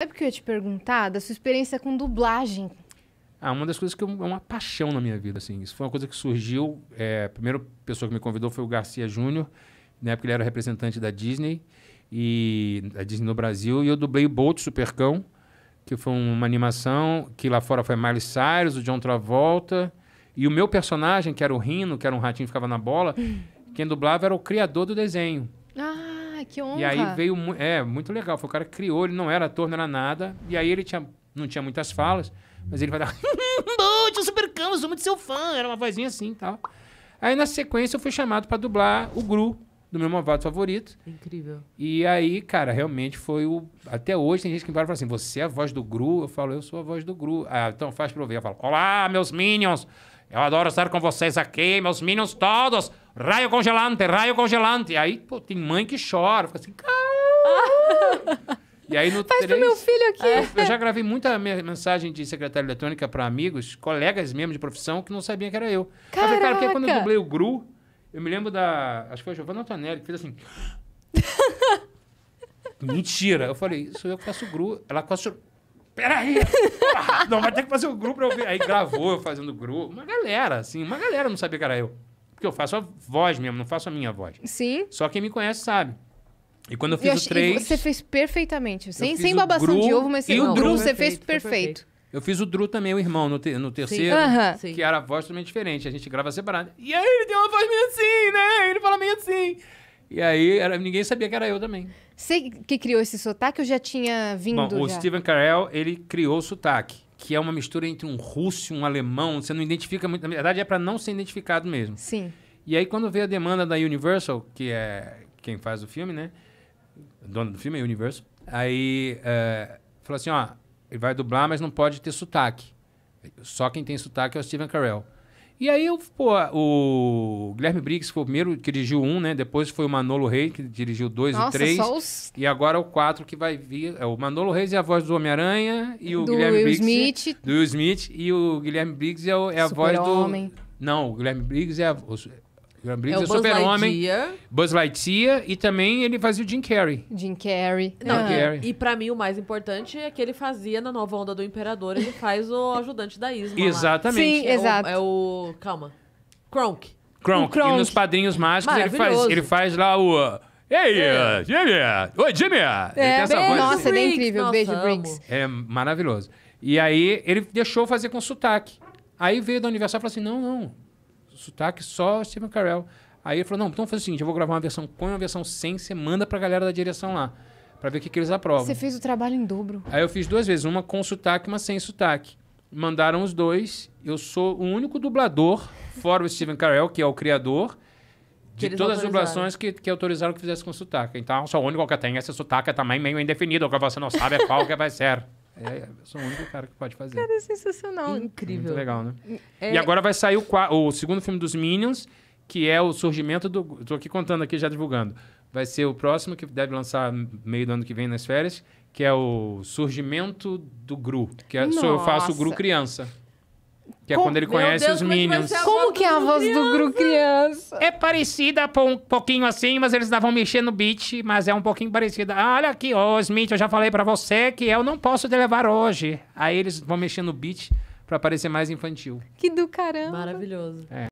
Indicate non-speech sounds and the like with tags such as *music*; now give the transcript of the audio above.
Sabe é o que eu ia te perguntar? Da sua experiência com dublagem. Ah, uma das coisas que eu, é uma paixão na minha vida, assim. Isso foi uma coisa que surgiu. É, a primeira pessoa que me convidou foi o Garcia Júnior, na né, época ele era representante da Disney, e da Disney no Brasil, e eu dublei o Bolt Supercão, que foi uma animação que lá fora foi Miley Cyrus, o John Travolta, e o meu personagem, que era o Rino, que era um ratinho que ficava na bola, hum. quem dublava era o criador do desenho que honra. E aí veio. É, muito legal. Foi o cara que criou, ele não era ator, não era nada. E aí ele tinha, não tinha muitas falas, mas ele vai dar. *laughs* Bom, super cama, sou muito seu fã. Era uma vozinha assim e tal. Aí na sequência eu fui chamado para dublar o Gru, do meu malvado favorito. Incrível. E aí, cara, realmente foi o. Até hoje tem gente que me fala assim: você é a voz do Gru? Eu falo, eu sou a voz do Gru. Ah, então faz pra eu ver. Eu falo: Olá, meus Minions! Eu adoro estar com vocês aqui, meus Minions todos! raio congelante, raio congelante. E aí, pô, tem mãe que chora, fica assim, *laughs* E aí no Faz pro meu filho aqui. Eu, é, eu, já gravei muita mensagem de secretária eletrônica para amigos, colegas mesmo de profissão, que não sabiam que era eu. Caraca. Eu falei, cara, porque quando eu dublei o Gru, eu me lembro da. Acho que foi a Giovanna Antonelli, que fez assim. *laughs* Mentira! Eu falei, sou eu que faço o Gru. Ela quase. Peraí! Não, vai ter que fazer o Gru pra eu ver. Aí gravou eu fazendo o Gru. Uma galera, assim, uma galera não sabia que era eu. Porque eu faço a voz mesmo, não faço a minha voz. Sim. Só quem me conhece sabe. E quando eu fiz eu achei, o 3. Você fez perfeitamente. Sem, sem babação Gru, de ovo, mas você, e o Drew você fez perfeito. Eu fiz o Drew também, o irmão, no, te, no terceiro, Sim. que era a voz também diferente. A gente grava separado. E aí ele tem uma voz meio assim, né? Ele fala meio assim. E aí era, ninguém sabia que era eu também. Você que criou esse sotaque ou já tinha vindo? Bom, já? o Steven Carell, ele criou o sotaque que é uma mistura entre um russo e um alemão. Você não identifica muito. Na verdade, é para não ser identificado mesmo. Sim. E aí, quando veio a demanda da Universal, que é quem faz o filme, né? Dona do filme é Universal. Aí é, falou assim: ó, ele vai dublar, mas não pode ter sotaque. Só quem tem sotaque é o Steven Carell. E aí, eu, pô, o Guilherme Briggs foi o primeiro que dirigiu um, né? Depois foi o Manolo Reis, que dirigiu dois Nossa, e três. Só os... E agora é o quatro que vai vir. É o Manolo Reis é a voz do Homem-Aranha e o do Guilherme Will Briggs. Smith. Do Will Smith. E o Guilherme Briggs é, o, é a Super voz homem. do. Não, o Guilherme Briggs é a. Guilherme Briggs é, é o super-homem. Buzz Lightyear. E também ele fazia o Jim Carrey. Jim Carrey. Não, Carrey. Ah. E pra mim o mais importante é que ele fazia na nova onda do Imperador, ele faz o ajudante da Isma. Exatamente. Sim, é exato. O, é o. Calma. Kronk. Kronk. Kronk. E nos Padrinhos Mágicos ele faz, ele faz lá o. Ei, é. Eh, Jimmy! Eh. Oi, Jimmy! Eh. É, ele tem nossa, ele é incrível. Nossa, beijo, Briggs. É maravilhoso. E aí ele deixou fazer com sotaque. Aí veio da Universal e falou assim: não, não, sotaque, só Stephen Carell. Aí ele falou, não, então faz o seguinte, eu vou gravar uma versão com e uma versão sem, você manda pra galera da direção lá, pra ver o que, que eles aprovam. Você fez o trabalho em dobro. Aí eu fiz duas vezes, uma com sotaque, uma sem sotaque. Mandaram os dois, eu sou o único dublador, fora o Stephen Carell, que é o criador, de todas as dublações que, que autorizaram que fizesse com sotaque. Então, sou o único que tem esse sotaque é também meio indefinido, que você não sabe é qual que vai ser. É, é, eu sou o único cara que pode fazer. Cara, é sensacional. Incrível. Muito legal, né? Hum, é... E agora vai sair o, o, segundo filme dos Minions, que é o surgimento do... Estou aqui contando aqui, já divulgando. Vai ser o próximo, que deve lançar meio do ano que vem, nas férias, que é o surgimento do Gru. Que é, sou, eu faço o Gru criança. Que é quando ele conhece Deus, os como é que Minions. Como que é a voz do Gru criança? É parecida um pouquinho assim, mas eles ainda vão mexer no beat, mas é um pouquinho parecida. Ah, olha aqui, ó, Smith, eu já falei pra você que eu não posso te levar hoje. Aí eles vão mexer no beat pra parecer mais infantil. Que do caramba. Maravilhoso. É.